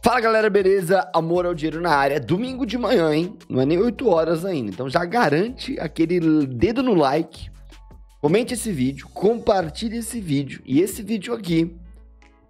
Fala galera, beleza? Amor ao dinheiro na área. É domingo de manhã, hein? Não é nem 8 horas ainda. Então já garante aquele dedo no like. Comente esse vídeo, compartilhe esse vídeo e esse vídeo aqui.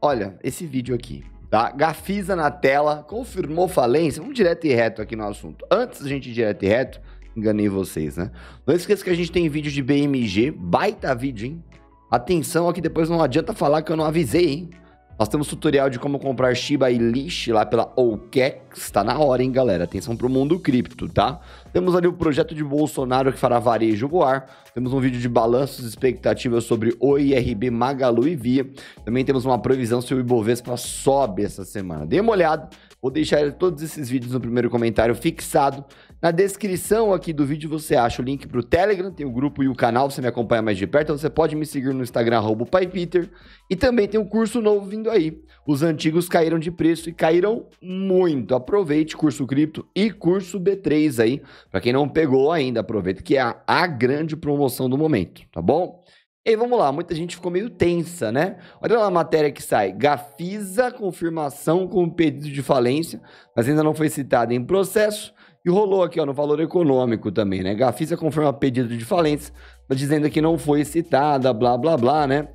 Olha, esse vídeo aqui, tá? Gafisa na tela, confirmou falência. Vamos direto e reto aqui no assunto. Antes da gente ir direto e reto, enganei vocês, né? Não esqueça que a gente tem vídeo de BMG, baita vídeo, hein? Atenção aqui, depois não adianta falar que eu não avisei, hein? Nós temos tutorial de como comprar Shiba e Leash lá pela OKEX. Tá na hora, hein, galera? Atenção pro mundo cripto, tá? Temos ali o projeto de Bolsonaro que fará varejo voar. Temos um vídeo de balanços e expectativas sobre OIRB, Magalu e Via. Também temos uma previsão se o Ibovespa sobe essa semana. Dê uma olhada. Vou deixar todos esses vídeos no primeiro comentário fixado. Na descrição aqui do vídeo você acha o link para o Telegram, tem o grupo e o canal, você me acompanha mais de perto. Então você pode me seguir no Instagram, PaiPeter. E também tem um curso novo vindo aí. Os antigos caíram de preço e caíram muito. Aproveite curso cripto e curso B3 aí. Para quem não pegou ainda, aproveita que é a, a grande promoção do momento, tá bom? E aí, vamos lá, muita gente ficou meio tensa, né? Olha lá a matéria que sai. Gafisa confirmação com pedido de falência, mas ainda não foi citada em processo. E rolou aqui, ó, no valor econômico também, né? Gafisa confirma pedido de falência, mas dizendo que não foi citada, blá, blá, blá, né?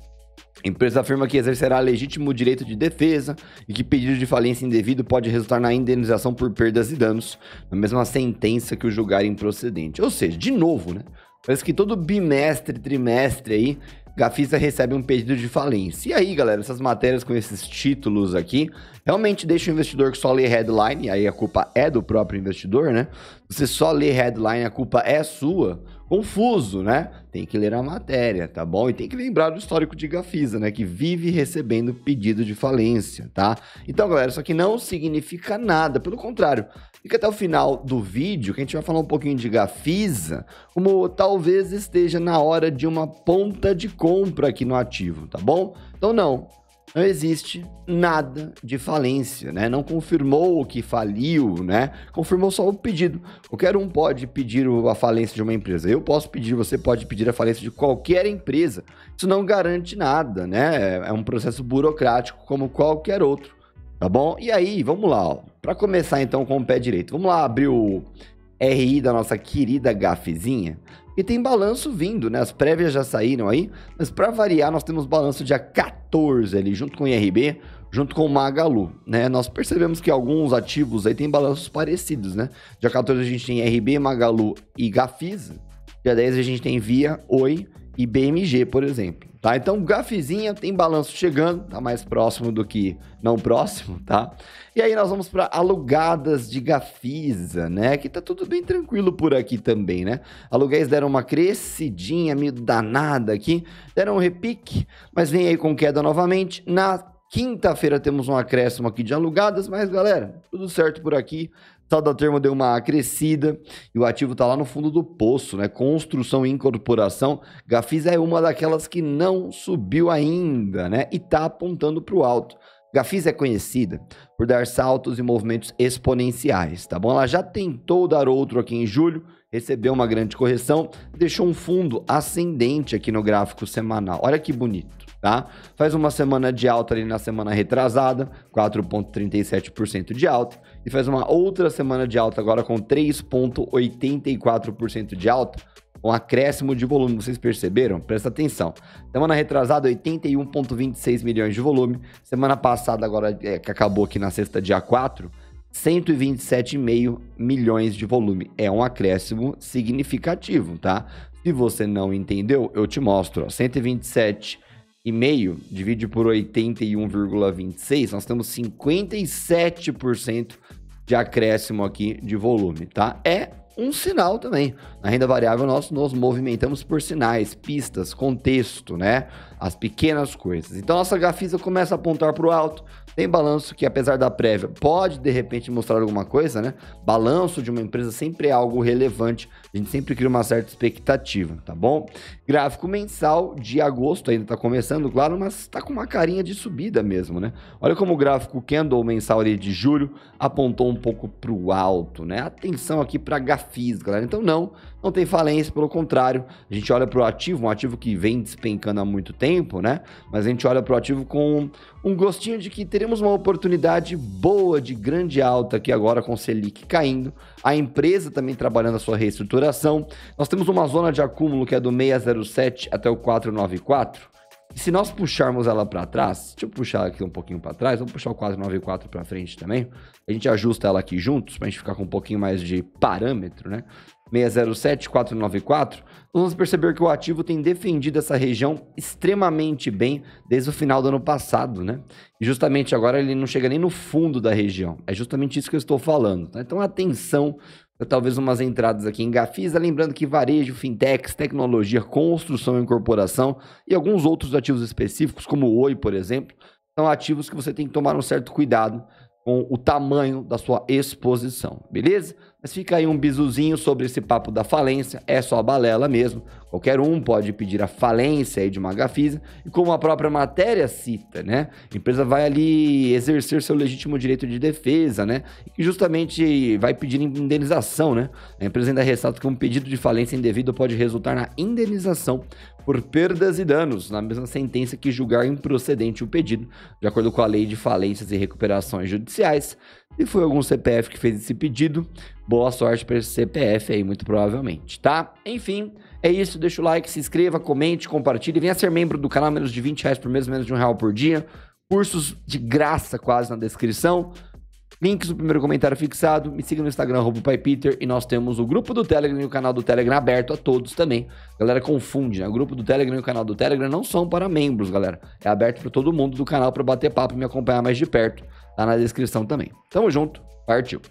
A empresa afirma que exercerá legítimo direito de defesa e que pedido de falência indevido pode resultar na indenização por perdas e danos, na mesma sentença que o julgar improcedente. Ou seja, de novo, né? Parece que todo bimestre, trimestre aí, Gafisa recebe um pedido de falência. E aí, galera, essas matérias com esses títulos aqui realmente deixa o investidor que só lê headline, e aí a culpa é do próprio investidor, né? Você só lê headline, a culpa é sua. Confuso, né? Tem que ler a matéria, tá bom? E tem que lembrar do histórico de Gafisa, né? Que vive recebendo pedido de falência, tá? Então, galera, isso aqui não significa nada. Pelo contrário, Fica até o final do vídeo que a gente vai falar um pouquinho de Gafisa, como talvez esteja na hora de uma ponta de compra aqui no ativo, tá bom? Então não, não existe nada de falência, né? Não confirmou o que faliu, né? Confirmou só o pedido. Qualquer um pode pedir a falência de uma empresa. Eu posso pedir, você pode pedir a falência de qualquer empresa. Isso não garante nada, né? É, é um processo burocrático como qualquer outro, tá bom? E aí, vamos lá, ó. Para começar então com o pé direito, vamos lá abrir o RI da nossa querida gafezinha. E tem balanço vindo, né? As prévias já saíram aí, mas para variar, nós temos balanço dia 14 ali, junto com o IRB, junto com o Magalu, né? Nós percebemos que alguns ativos aí têm balanços parecidos, né? Dia 14 a gente tem IRB, Magalu e Gafisa. Dia 10 a gente tem Via, Oi e BMG, por exemplo tá? Então, gafizinha tem balanço chegando, tá mais próximo do que não próximo, tá? E aí nós vamos para alugadas de Gafisa, né? Que tá tudo bem tranquilo por aqui também, né? Aluguéis deram uma crescidinha meio danada aqui, deram um repique, mas vem aí com queda novamente. Na Quinta-feira temos um acréscimo aqui de alugadas, mas galera, tudo certo por aqui. Tal da termo deu uma crescida e o ativo está lá no fundo do poço, né? Construção e incorporação. Gafisa é uma daquelas que não subiu ainda, né? E está apontando para o alto. Gafisa é conhecida por dar saltos e movimentos exponenciais, tá bom? Ela já tentou dar outro aqui em julho, recebeu uma grande correção, deixou um fundo ascendente aqui no gráfico semanal. Olha que bonito. Tá? Faz uma semana de alta ali na semana retrasada, 4,37% de alta, e faz uma outra semana de alta agora com 3,84% de alta, um acréscimo de volume, vocês perceberam? Presta atenção. Semana retrasada, 81,26 milhões de volume, semana passada, agora é, que acabou aqui na sexta, dia 4, 127,5 milhões de volume. É um acréscimo significativo, tá? Se você não entendeu, eu te mostro. Ó, 127 e meio divide por 81,26, nós temos 57% de acréscimo aqui de volume, tá? É um sinal também. Na renda variável nós nos movimentamos por sinais, pistas, contexto, né? as pequenas coisas. Então nossa grafisa começa a apontar para o alto. Tem balanço que, apesar da prévia, pode de repente mostrar alguma coisa, né? Balanço de uma empresa sempre é algo relevante. A gente sempre cria uma certa expectativa, tá bom? Gráfico mensal de agosto ainda está começando, claro, mas está com uma carinha de subida mesmo, né? Olha como o gráfico candle mensal ali de julho apontou um pouco para o alto, né? Atenção aqui para gafis, galera. Então não, não tem falência, pelo contrário, a gente olha para o ativo, um ativo que vem despencando há muito tempo tempo, né? Mas a gente olha para o ativo com um gostinho de que teremos uma oportunidade boa de grande alta aqui agora com o Selic caindo, a empresa também trabalhando a sua reestruturação. Nós temos uma zona de acúmulo que é do 607 até o 494. E se nós puxarmos ela para trás, deixa eu puxar aqui um pouquinho para trás, vamos puxar o 494 para frente também. A gente ajusta ela aqui juntos para a gente ficar com um pouquinho mais de parâmetro, né? 607 494, vamos perceber que o ativo tem defendido essa região extremamente bem desde o final do ano passado, né? E justamente agora ele não chega nem no fundo da região. É justamente isso que eu estou falando. Tá? Então atenção talvez umas entradas aqui em Gafisa, lembrando que varejo, fintechs, tecnologia, construção e incorporação e alguns outros ativos específicos, como o Oi, por exemplo, são ativos que você tem que tomar um certo cuidado com o tamanho da sua exposição, beleza? Mas fica aí um bizuzinho sobre esse papo da falência, é só balela mesmo. Qualquer um pode pedir a falência de uma Gafisa, e como a própria matéria cita, né? A empresa vai ali exercer seu legítimo direito de defesa, né? E justamente vai pedir indenização, né? A empresa ainda ressalta que um pedido de falência indevido pode resultar na indenização por perdas e danos, na mesma sentença que julgar improcedente o pedido, de acordo com a lei de falências e recuperações judiciais. E foi algum CPF que fez esse pedido, boa sorte para esse CPF aí, muito provavelmente, tá? Enfim, é isso. Deixa o like, se inscreva, comente, compartilhe. Venha ser membro do canal, menos de 20 reais por mês, menos de um real por dia. Cursos de graça quase na descrição. Links no primeiro comentário fixado. Me siga no Instagram, PaiPeter. E nós temos o grupo do Telegram e o canal do Telegram aberto a todos também. galera confunde, né? O grupo do Telegram e o canal do Telegram não são para membros, galera. É aberto para todo mundo do canal para bater papo e me acompanhar mais de perto. Tá na descrição também. Tamo junto. Partiu.